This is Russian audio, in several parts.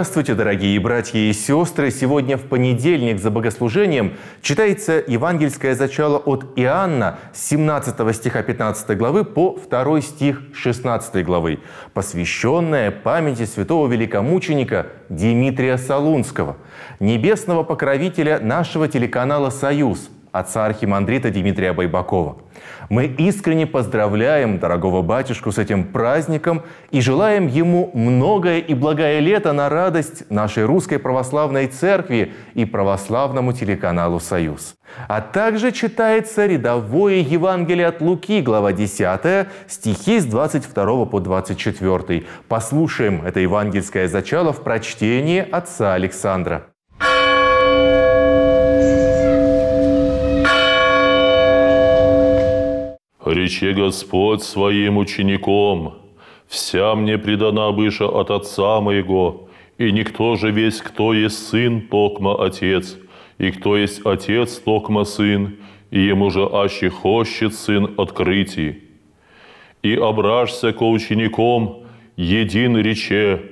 Здравствуйте, дорогие братья и сестры! Сегодня в понедельник за богослужением читается евангельское зачало от Иоанна 17 стиха 15 главы по 2 стих 16 главы, посвященное памяти святого великомученика Димитрия Солунского, небесного покровителя нашего телеканала «Союз», отца архимандрита Дмитрия Байбакова. Мы искренне поздравляем дорогого батюшку с этим праздником и желаем ему многое и благое лето на радость нашей Русской Православной Церкви и православному телеканалу «Союз». А также читается рядовое Евангелие от Луки, глава 10, стихи с 22 по 24. Послушаем это евангельское зачало в прочтении отца Александра. рече Господь своим учеником, «Вся мне предана быша от Отца моего, и никто же весь, кто есть Сын, токма Отец, и кто есть Отец, токма Сын, и ему же аще хочет Сын открытий. И ображься ко учеником, един рече,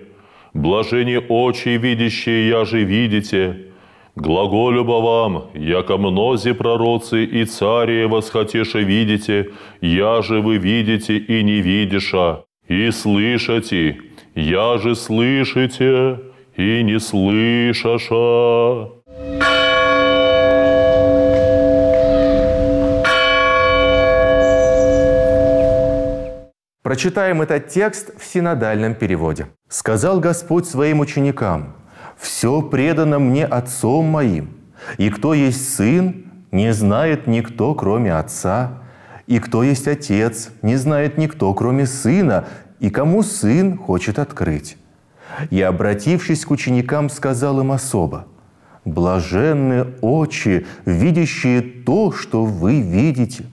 блажени очи видящие, я же видите, Глаголю бы вам, яко мнози пророцы и царие восхотеше видите, я же вы видите и не видиша, и слышите, я же слышите и не слышаша. Прочитаем этот текст в синодальном переводе. «Сказал Господь своим ученикам, все предано мне Отцом моим, и кто есть Сын, не знает никто, кроме Отца, и кто есть Отец, не знает никто, кроме Сына, и кому Сын хочет открыть. И, обратившись к ученикам, сказал им особо, «Блаженны очи, видящие то, что вы видите.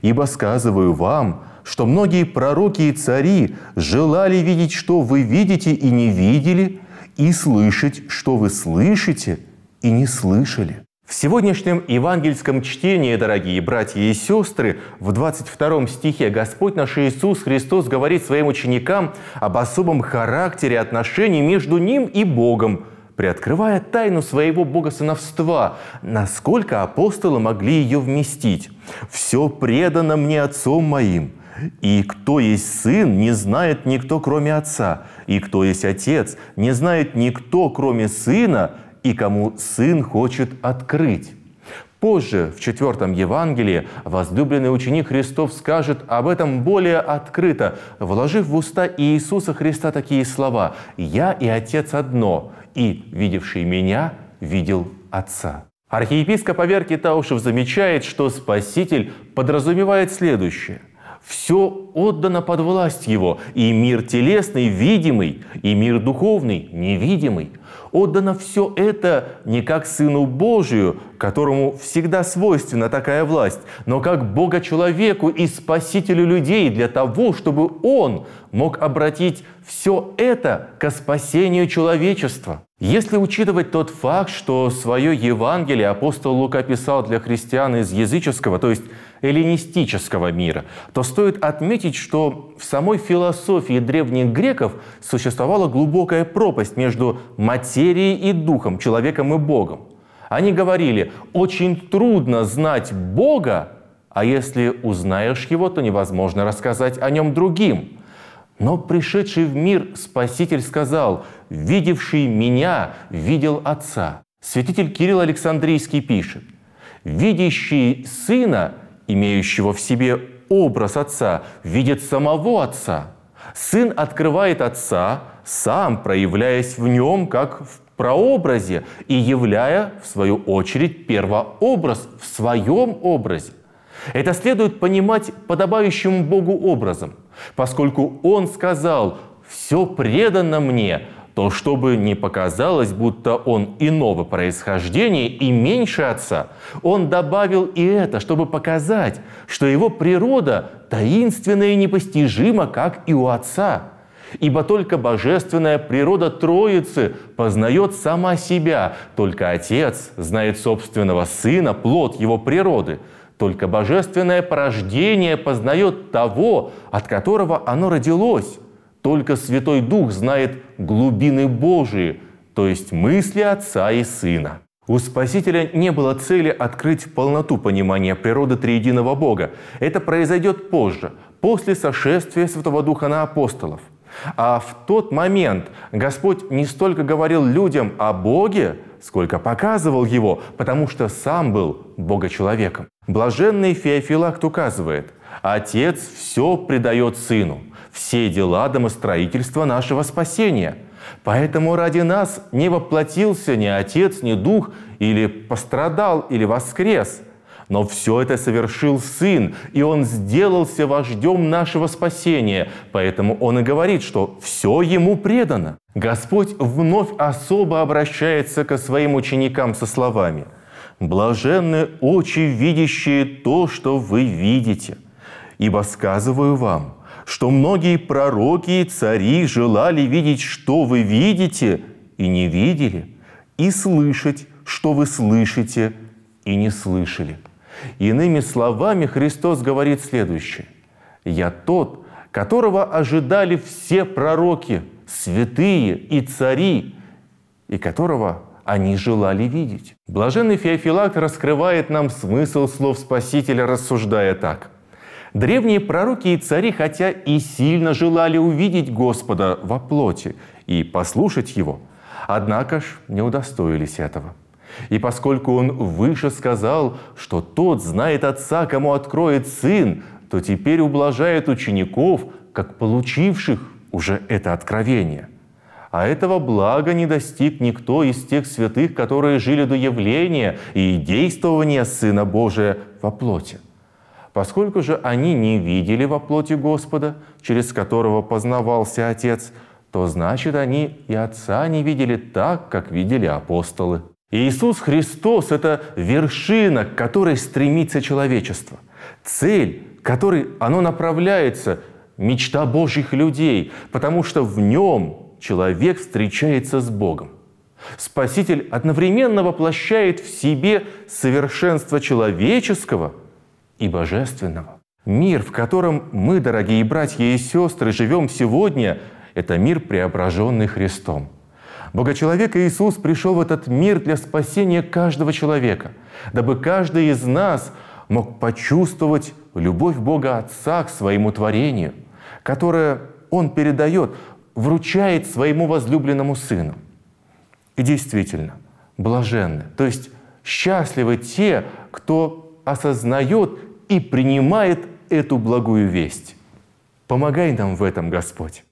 Ибо сказываю вам, что многие пророки и цари желали видеть, что вы видите, и не видели, и слышать, что вы слышите и не слышали. В сегодняшнем евангельском чтении, дорогие братья и сестры, в 22 стихе Господь наш Иисус Христос говорит своим ученикам об особом характере отношений между Ним и Богом, приоткрывая тайну своего богосыновства, насколько апостолы могли ее вместить. «Все предано мне Отцом моим, и кто есть сын, не знает никто, кроме отца. И кто есть отец, не знает никто, кроме сына, и кому сын хочет открыть. Позже, в четвертом Евангелии, возлюбленный ученик Христов скажет об этом более открыто, вложив в уста Иисуса Христа такие слова «Я и Отец одно, и, видевший меня, видел Отца». Архиепископ Аверкий Таушев замечает, что Спаситель подразумевает следующее – все отдано под власть его, и мир телесный видимый, и мир духовный невидимый. Отдано все это не как Сыну Божию, которому всегда свойственна такая власть, но как Бога-человеку и Спасителю людей для того, чтобы Он мог обратить все это к спасению человечества. Если учитывать тот факт, что свое Евангелие апостол Лука писал для христиан из языческого, то есть эллинистического мира, то стоит отметить, что в самой философии древних греков существовала глубокая пропасть между материей и духом, человеком и Богом. Они говорили, очень трудно знать Бога, а если узнаешь его, то невозможно рассказать о нем другим. Но пришедший в мир Спаситель сказал, «Видевший меня, видел Отца». Святитель Кирилл Александрийский пишет, «Видящий Сына имеющего в себе образ Отца, видит самого Отца. Сын открывает Отца, сам проявляясь в нем как в прообразе и являя, в свою очередь, первообраз в своем образе. Это следует понимать подобающим Богу образом, поскольку Он сказал «все предано мне, то чтобы не показалось, будто он иного происхождения и меньше отца, он добавил и это, чтобы показать, что его природа таинственная и непостижима, как и у отца. Ибо только божественная природа Троицы познает сама себя, только Отец знает собственного Сына, плод его природы. Только божественное порождение познает того, от которого оно родилось. Только Святой Дух знает глубины Божии, то есть мысли Отца и Сына. У Спасителя не было цели открыть полноту понимания природы триединого Бога. Это произойдет позже, после сошествия Святого Духа на апостолов. А в тот момент Господь не столько говорил людям о Боге, сколько показывал его, потому что сам был Бого-человеком. Блаженный Феофилакт указывает, Отец все предает Сыну – все дела домостроительства нашего спасения. Поэтому ради нас не воплотился ни Отец, ни Дух, или пострадал, или воскрес. Но все это совершил Сын, и Он сделался вождем нашего спасения, поэтому Он и говорит, что все Ему предано. Господь вновь особо обращается ко Своим ученикам со словами «Блаженны очи, видящие то, что вы видите, ибо сказываю вам – что многие пророки и цари желали видеть, что вы видите, и не видели, и слышать, что вы слышите, и не слышали. Иными словами, Христос говорит следующее. «Я тот, которого ожидали все пророки, святые и цари, и которого они желали видеть». Блаженный Феофилакт раскрывает нам смысл слов Спасителя, рассуждая так – Древние пророки и цари, хотя и сильно желали увидеть Господа во плоти и послушать Его, однако ж не удостоились этого. И поскольку он выше сказал, что тот знает отца, кому откроет сын, то теперь ублажает учеников, как получивших уже это откровение. А этого блага не достиг никто из тех святых, которые жили до явления и действования Сына Божия во плоти. Поскольку же они не видели во плоти Господа, через которого познавался Отец, то значит они и Отца не видели так, как видели апостолы. Иисус Христос – это вершина, к которой стремится человечество, цель, к которой оно направляется, мечта Божьих людей, потому что в нем человек встречается с Богом. Спаситель одновременно воплощает в себе совершенство человеческого – и божественного. Мир, в котором мы, дорогие братья и сестры, живем сегодня, это мир, преображенный Христом. Богочеловек Иисус пришел в этот мир для спасения каждого человека, дабы каждый из нас мог почувствовать любовь Бога Отца к своему творению, которое Он передает, вручает своему возлюбленному Сыну. И действительно, блаженны, то есть счастливы те, кто осознает и принимает эту благую весть. Помогай нам в этом, Господь.